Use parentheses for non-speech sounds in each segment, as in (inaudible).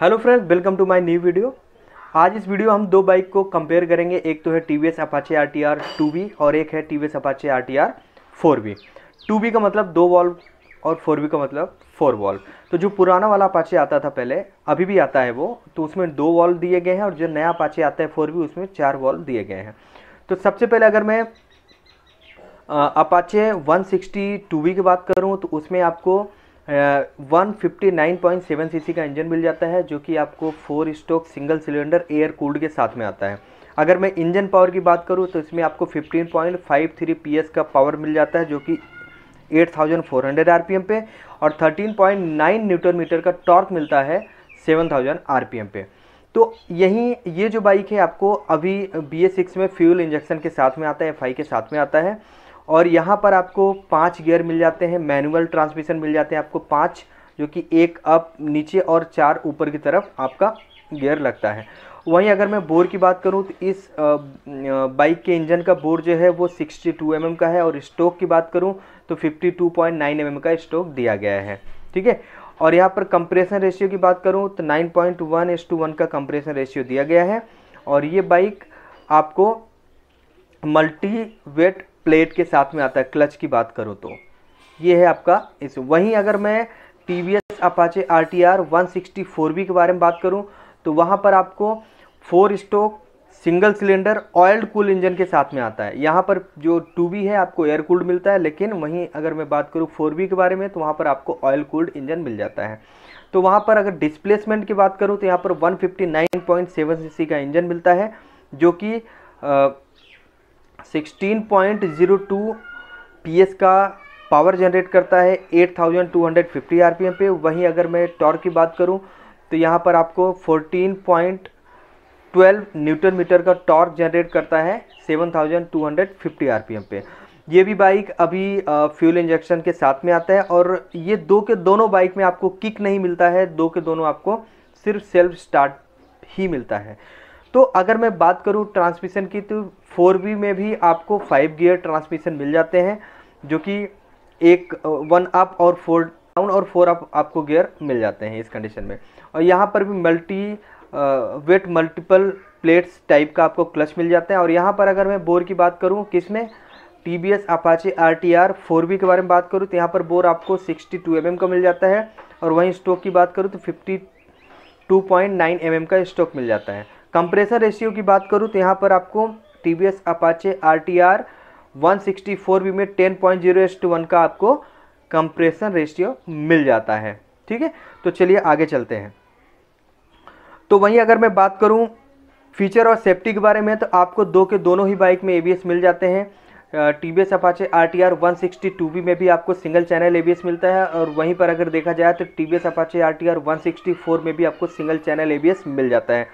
hello friends welcome to my new video आज इस video हम दो बाइक को कंपेयर करेंगे एक तो है T V S Apache R T R two B और एक है T V S Apache R T R four B two B का मतलब दो वॉल्व और फोर बी का मतलब फोर वॉल्व तो जो पुराना वाला अपाचे आता था पहले अभी भी आता है वो तो उसमें दो वॉल्व दिए गए हैं और जो नया अपाचे आता है फोर बी उसमें चार वॉल्व दिए गए हैं तो सबसे पहले अगर मैं Apache one sixty two B की बात करूँ तो उसमें आपको one fifty nine point seven C का इंजन मिल जाता है जो कि आपको four stroke single cylinder air cooled के साथ में आता है अगर मैं इंजन पावर की बात करूँ तो इसमें आपको fifteen point five three P S का पावर मिल जाता है जो कि 8,400 आरपीएम पे और 13.9 न्यूटन मीटर का टॉर्क मिलता है 7,000 आरपीएम पे तो यही ये जो बाइक है आपको अभी बी में फ्यूल इंजेक्शन के साथ में आता है एफ के साथ में आता है और यहाँ पर आपको पाँच गियर मिल जाते हैं मैनुअल ट्रांसमिशन मिल जाते हैं आपको पाँच जो कि एक अप नीचे और चार ऊपर की तरफ आपका गियर लगता है वहीं अगर मैं बोर की बात करूँ तो इस बाइक के इंजन का बोर जो है वो 62 टू mm का है और स्टोक की बात करूँ तो 52.9 mm का स्टोक दिया गया है ठीक है और यहाँ पर कंप्रेशन रेशियो की बात करूँ तो नाइन पॉइंट का कंप्रेशन रेशियो दिया गया है और ये बाइक आपको मल्टी वेट प्लेट के साथ में आता है क्लच की बात करो तो ये है आपका इस वहीं अगर मैं T V S Apache R T R one sixty four B के बारे में बात करूँ तो वहाँ पर आपको four stroke single cylinder oiled cool engine के साथ में आता है यहाँ पर जो टू बी है आपको एयर कूल्ड मिलता है लेकिन वहीं अगर मैं बात करूँ फोर बी के बारे में तो वहाँ पर आपको ऑयल कूल्ड इंजन मिल जाता है तो वहाँ पर अगर डिस्प्लेसमेंट की बात करूँ तो यहाँ पर वन सीसी का इंजन मिलता है जो कि 16.02 PS का पावर जनरेट करता है 8250 आरपीएम पे वहीं अगर मैं टॉर्क की बात करूं तो यहाँ पर आपको 14.12 न्यूटन मीटर का टॉर्क जनरेट करता है 7250 आरपीएम पे ये भी बाइक अभी फ्यूल इंजेक्शन के साथ में आता है और ये दो के दोनों बाइक में आपको किक नहीं मिलता है दो के दोनों आपको सिर्फ सेल्फ स्टार्ट ही मिलता है तो अगर मैं बात करूँ ट्रांसमिशन की तो फोर बी में भी आपको फाइव गियर ट्रांसमिशन मिल जाते हैं जो कि एक वन अप और फोर डाउन और फोर अप आपको गियर मिल जाते हैं इस कंडीशन में और यहाँ पर भी multi wet multiple plates type का आपको क्लच मिल जाता है और यहाँ पर अगर मैं बोर की बात करूँ किस में T B S Apache R T R four B के बारे में बात करूँ तो यहाँ पर बोर आपको सिक्सटी टू एम एम का मिल जाता है और वहीं स्टोक की बात करूँ तो fifty two point nine M M का स्टोक मिल जाता है कंप्रेसर रेशियो की बात करूँ तो यहाँ पर आपको T V S Apache R T R one sixty four B में ten point zero is to one का आपको कंप्रेशन रेशियो मिल जाता है ठीक है तो चलिए आगे चलते हैं तो वहीं अगर मैं बात करूँ फीचर और सेफ्टी के बारे में तो आपको दो के दोनों ही बाइक में एस मिल जाते हैं T V S Apache R T R one sixty two B में भी आपको सिंगल चैनल एस मिलता है और वहीं पर अगर देखा जाए तो T V S Apache R T R one sixty four में भी आपको सिंगल चैनल एस मिल जाता है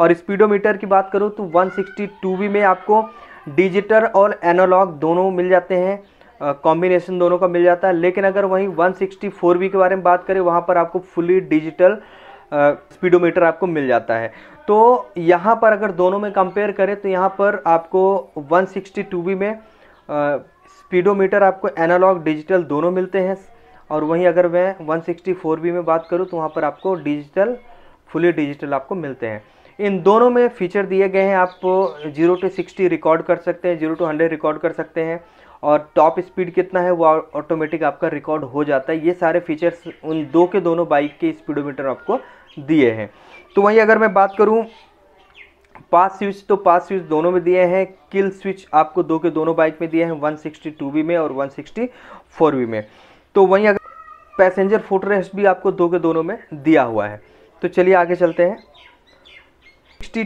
और स्पीडोमीटर की बात करूँ तो वन सिक्सटी में आपको डिजिटल और एनालॉग दोनों मिल जाते हैं कॉम्बिनेशन uh, दोनों का मिल जाता है लेकिन अगर वहीं वन बी के बारे में बात करें वहाँ पर आपको फुली डिजिटल स्पीडोमीटर आपको मिल जाता है तो यहाँ पर अगर दोनों में कंपेयर करें तो यहाँ पर आपको वन बी में स्पीडोमीटर आपको एनालॉग डिजिटल दोनों मिलते हैं और वहीं अगर मैं वन बी में बात करूँ तो वहाँ पर आपको डिजिटल फुली डिजिटल आपको मिलते हैं इन दोनों में फीचर दिए गए हैं आप जीरो टू सिक्सटी रिकॉर्ड कर सकते हैं जीरो टू हंड्रेड रिकॉर्ड कर सकते हैं और टॉप स्पीड कितना है वो ऑटोमेटिक आपका रिकॉर्ड हो जाता है ये सारे फीचर्स उन दो के दोनों बाइक के स्पीडोमीटर आपको दिए हैं तो वहीं अगर मैं बात करूँ पास स्विच तो पास स्विच दोनों में दिए हैं किल स्विच आपको दो के दोनों बाइक में दिए हैं वन सिक्सटी में और वन सिक्सटी में तो वहीं अगर पैसेंजर फुटरेस्ट भी आपको दो के दोनों में दिया हुआ है तो चलिए आगे चलते हैं सिक्सटी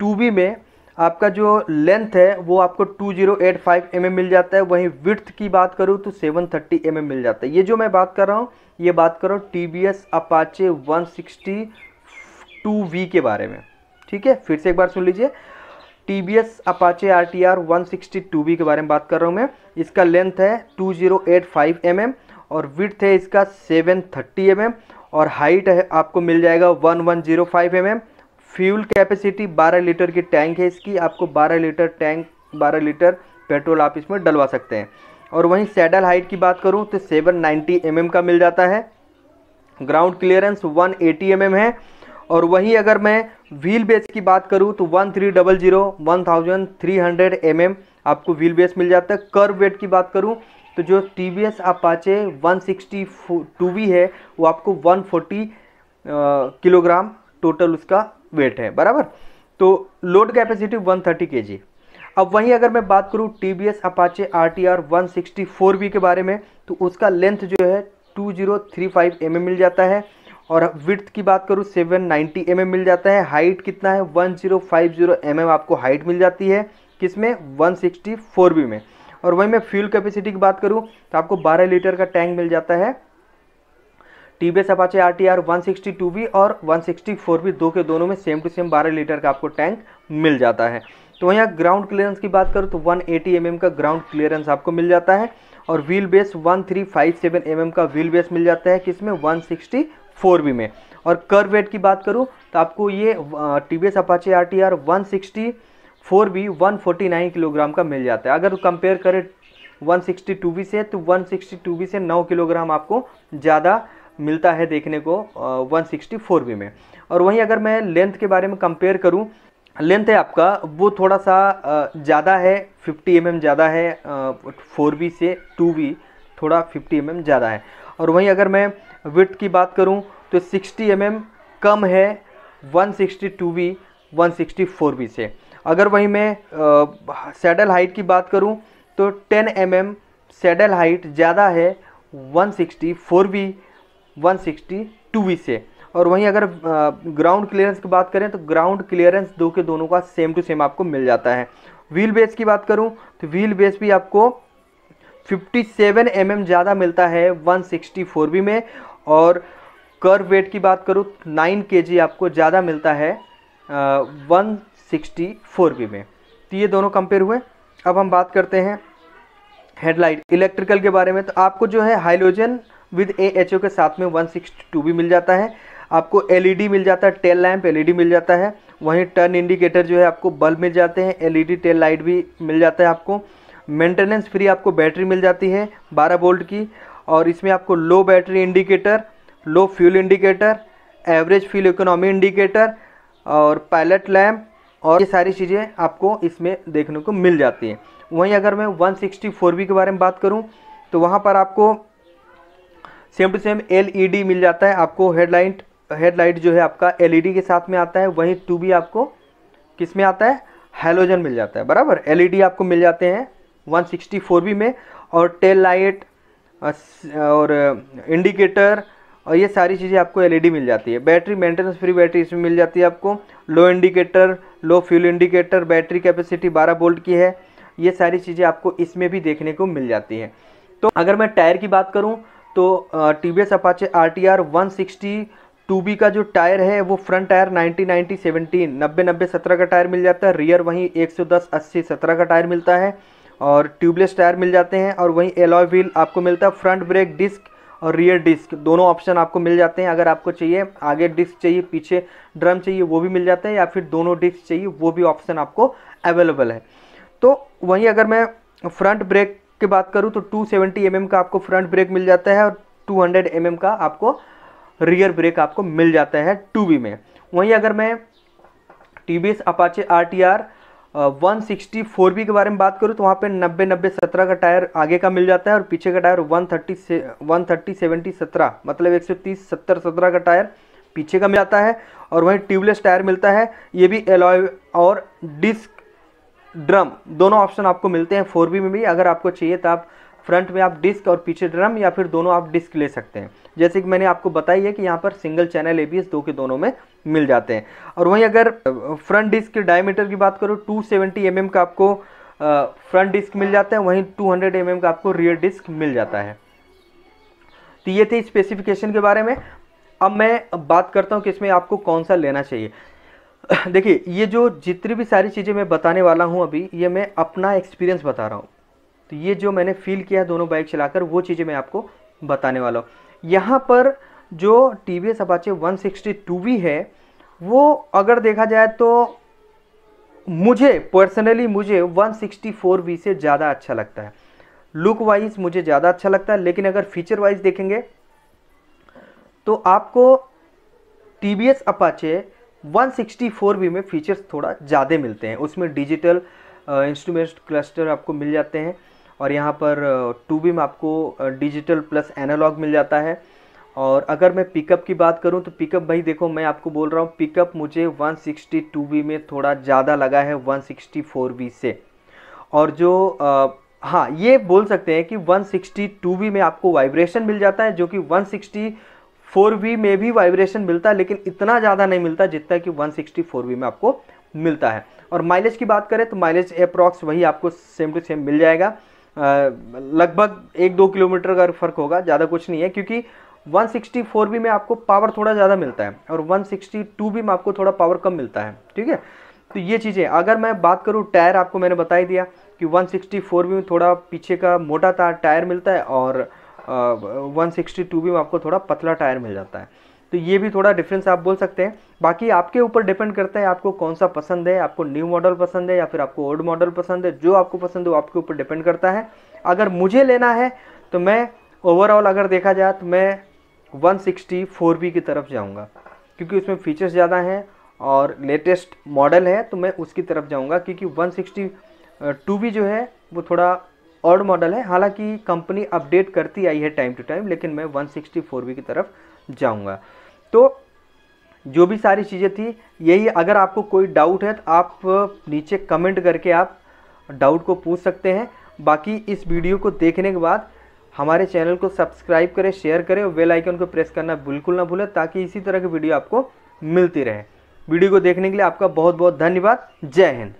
टू बी में आपका जो लेंथ है वो आपको 2085 जीरो mm मिल जाता है वहीं विर्थ की बात करूँ तो 730 थर्टी mm मिल जाता है ये जो मैं बात कर रहा हूँ ये बात कर रहा हूँ T B S Apache one के बारे में ठीक है फिर से एक बार सुन लीजिए T B S Apache R T R one के बारे में बात कर रहा हूँ मैं इसका लेंथ है 2085 जीरो mm और विर्थ है इसका 730 थर्टी mm और हाइट है आपको मिल जाएगा 1105 one mm fuel capacity 12 litre की टैंक है इसकी आपको 12 लीटर टैंक 12 लीटर पेट्रोल आप इसमें डलवा सकते हैं और वहीं सैडल हाइट की बात करूं तो 790 नाइन्टी mm का मिल जाता है ग्राउंड क्लियरेंस 180 एटी mm है और वहीं अगर मैं व्हील बेस की बात करूं तो 1300 three double zero one thousand three hundred M M आपको व्हील बेस मिल जाता है कर्व वेट की बात करूँ तो जो T V S Apache one sixty two V है वो आपको 140 किलोग्राम टोटल उसका वेट है बराबर तो लोड कैपेसिटी 130 थर्टी के जी अब वहीं अगर मैं बात करूँ T V S Apache R T R one sixty four B के बारे में तो उसका लेंथ जो है two zero three five M M मिल जाता है और विथ की बात करूँ सेवन नाइन्टी एम एम मिल जाता है हाइट कितना है one zero five zero M M आपको हाइट मिल जाती है किसमें वन सिक्सटी फोर बी में और वहीं मैं फ्यूल कैपेसिटी की बात करूँ तो आपको बारह लीटर का टैंक मिल जाता है T B S Apache R T R one sixty two B और वन सिक्सटी फोर बी दो के दोनों में सेम टू सेम बारह लीटर का आपको टैंक मिल जाता है तो वहीं ग्राउंड क्लियरेंस की बात करूँ तो वन एटी एम एम का ग्राउंड क्लियरेंस आपको मिल जाता है और wheel base one three five seven M M का व्हील बेस मिल जाता है किसमें वन सिक्सटी फोर बी में और कर वेट की बात करूँ तो आपको ये T B S Apache R T R one sixty four B one forty nine kilogram का मिल जाता है अगर कंपेयर करें वन सिक्सटी टू बी से तो वन सिक्सटी टू बी से नौ किलोग्राम आपको ज़्यादा मिलता है देखने को वन सिक्सटी फोर में और वहीं अगर मैं लेंथ के बारे में कंपेयर करूँ लेंथ है आपका वो थोड़ा सा ज़्यादा है 50 एम mm ज़्यादा है फोर बी से टू बी थोड़ा 50 एम mm ज़्यादा है और वहीं अगर मैं विथ की बात करूँ तो 60 एम mm कम है 162 सिक्सटी 164 बी से अगर वहीं मैं सैडल हाइट की बात करूँ तो 10 एम mm सैडल हाइट ज़्यादा है 164 बी 162 से और वहीं अगर ग्राउंड क्लियरेंस की बात करें तो ग्राउंड क्लियरेंस दो के दोनों का सेम टू सेम आपको मिल जाता है व्हील बेस की बात करूं तो व्हील बेस भी आपको 57 सेवन mm ज़्यादा मिलता है 164 बी में और कर वेट की बात करूँ तो नाइन के आपको ज़्यादा मिलता है वन सिक्सटी फोर बी में तो ये दोनों कंपेयर हुए अब हम बात करते हैं हेडलाइट इलेक्ट्रिकल के बारे में तो आपको जो है halogen with A H O के साथ में वन सिक्सटी टू भी मिल जाता है आपको एलईडी e मिल जाता है टेल लैम्प एलईडी मिल जाता है वहीं टर्न इंडिकेटर जो है आपको बल्ब मिल जाते हैं एलईडी टेल लाइट भी मिल जाता है आपको मेंटेनेंस फ्री आपको बैटरी मिल जाती है 12 वोल्ट की और इसमें आपको low battery indicator low fuel indicator average fuel economy indicator और पायलट लैम्प और ये सारी चीज़ें आपको इसमें देखने को मिल जाती हैं वहीं अगर मैं फोर बी के बारे में बात करूं तो वहां पर आपको सेम टू सेम एलईडी मिल जाता है आपको हेडलाइट हेडलाइट जो है आपका एलईडी e के साथ में आता है वहीं टू बी आपको किस में आता है हेलोजन मिल जाता है बराबर एलईडी e आपको मिल जाते हैं वन बी में और टेल लाइट और इंडिकेटर और ये सारी चीज़ें आपको एलईडी e मिल जाती है बैटरी मेंटेनेंस फ्री बैटरी इसमें मिल जाती है आपको low indicator low fuel indicator battery capacity 12 volt की है ये सारी चीज़ें आपको इसमें भी देखने को मिल जाती हैं तो अगर मैं टायर की बात करूँ तो T V S Apache R T R one sixty two B का जो टायर है वो फ्रंट टायर 90 नाइन्टी सेवनटीन नब्बे नब्बे सत्रह का टायर मिल जाता है रियर वहीं एक सौ दस अस्सी सत्रह का टायर मिलता है और ट्यूबलेस टायर मिल जाते हैं और वहीं एलॉय व्हील आपको मिलता है फ्रंट ब्रेक डिस्क और रियर डिस्क दोनों ऑप्शन आपको मिल जाते हैं अगर आपको चाहिए आगे डिस्क चाहिए पीछे ड्रम चाहिए वो भी मिल जाते हैं या फिर दोनों डिस्क चाहिए वो भी ऑप्शन आपको अवेलेबल है तो वहीं अगर मैं फ्रंट ब्रेक की बात करूँ तो 270 सेवेंटी mm का आपको फ्रंट ब्रेक मिल जाता है और 200 हंड्रेड mm का आपको रियर ब्रेक आपको मिल जाता है टू बी में वहीं अगर मैं T V S Apache R T R one sixty four B के बारे में बात करूँ तो वहाँ पे नब्बे नब्बे सत्रह का टायर आगे का मिल जाता है और पीछे का टायर वन थर्टी से वन थर्टी सेवेंटी सत्रह मतलब एक सौ तीस सत्तर सत्रह का टायर पीछे का मिल जाता है और वहीं ट्यूबलेस टायर मिलता है ये भी एलॉय और डिस्क ड्रम दोनों ऑप्शन आपको मिलते हैं फोर बी में भी अगर आपको चाहिए तो आप फ्रंट में आप डिस्क और पीछे ड्रम या फिर दोनों आप डिस्क ले सकते हैं जैसे कि मैंने आपको बताई है कि यहाँ पर सिंगल चैनल ए दो के दोनों में मिल जाते हैं और वहीं अगर फ्रंट डिस्क के डायमीटर की बात करो टू सेवेंटी mm का आपको फ्रंट डिस्क मिल जाता है वहीं टू हंड्रेड एम का आपको रियर डिस्क मिल जाता है तो ये थे स्पेसिफिकेशन के बारे में अब मैं बात करता हूँ कि इसमें आपको कौन सा लेना चाहिए (laughs) देखिए ये जो जितनी भी सारी चीज़ें मैं बताने वाला हूँ अभी ये मैं अपना एक्सपीरियंस बता रहा हूँ तो ये जो मैंने फील किया दोनों बाइक चलाकर वो चीज़ें मैं आपको बताने वाला हूँ यहाँ पर जो T V S Apache one है वो अगर देखा जाए तो मुझे पर्सनली मुझे 164 वी से ज़्यादा अच्छा लगता है लुक वाइज मुझे ज़्यादा अच्छा लगता है लेकिन अगर फीचर वाइज देखेंगे तो आपको टी वी एस अपाचे 164 में फीचर्स थोड़ा ज़्यादा मिलते हैं उसमें डिजिटल इंस्ट्रूमेंट क्लस्टर आपको मिल जाते हैं और यहाँ पर टू वी में आपको डिजिटल प्लस एनालॉग मिल जाता है और अगर मैं पिकअप की बात करूँ तो पिकअप भाई देखो मैं आपको बोल रहा हूँ पिकअप मुझे वन सिक्सटी में थोड़ा ज़्यादा लगा है वन सिक्सटी से और जो आ, हाँ ये बोल सकते हैं कि वन सिक्सटी में आपको वाइब्रेशन मिल जाता है जो कि वन 160 फोर वी में भी वाइब्रेशन मिलता है लेकिन इतना ज़्यादा नहीं मिलता जितना कि वन सिक्सटी फोर वी में आपको मिलता है और माइलेज की बात करें तो माइलेज अप्रॉक्स वही आपको सेम टू सेम मिल जाएगा लगभग एक दो किलोमीटर का फ़र्क होगा ज़्यादा कुछ नहीं है क्योंकि 164 वी में आपको पावर थोड़ा ज़्यादा मिलता है और 162 वी में आपको थोड़ा पावर कम मिलता है ठीक है तो ये चीज़ें अगर मैं बात करूँ टायर आपको मैंने बता ही दिया कि फोर वी में थोड़ा पीछे का मोटा तार टायर मिलता है और वन सिक्सटी टू भी में आपको थोड़ा पतला टायर मिल जाता है तो ये भी थोड़ा डिफरेंस आप बोल सकते हैं बाकी आपके ऊपर डिपेंड करता है आपको कौन सा पसंद है आपको न्यू मॉडल पसंद है या फिर आपको ओल्ड मॉडल पसंद है जो आपको पसंद है वो आपके ऊपर डिपेंड करता है अगर मुझे लेना है तो मैं ओवरऑल अगर देखा जाए तो मैं वन सिक्सटी फोर बी की तरफ जाऊँगा क्योंकि उसमें फ़ीचर्स ज़्यादा हैं और लेटेस्ट मॉडल है तो मैं उसकी तरफ जाऊँगा क्योंकि वन सिक्सटी टू बी जो है वो थोड़ा ओल्ड मॉडल है हालांकि कंपनी अपडेट करती आई है टाइम टू टाइम लेकिन मैं 164 बी की तरफ जाऊंगा तो जो भी सारी चीज़ें थी यही अगर आपको कोई डाउट है तो आप नीचे कमेंट करके आप डाउट को पूछ सकते हैं बाकी इस वीडियो को देखने के बाद हमारे चैनल को सब्सक्राइब करें शेयर करें और बेल आइकन को प्रेस करना बिल्कुल ना भूलें ताकि इसी तरह की वीडियो आपको मिलती रहे वीडियो को देखने के लिए आपका बहुत बहुत धन्यवाद जय हिंद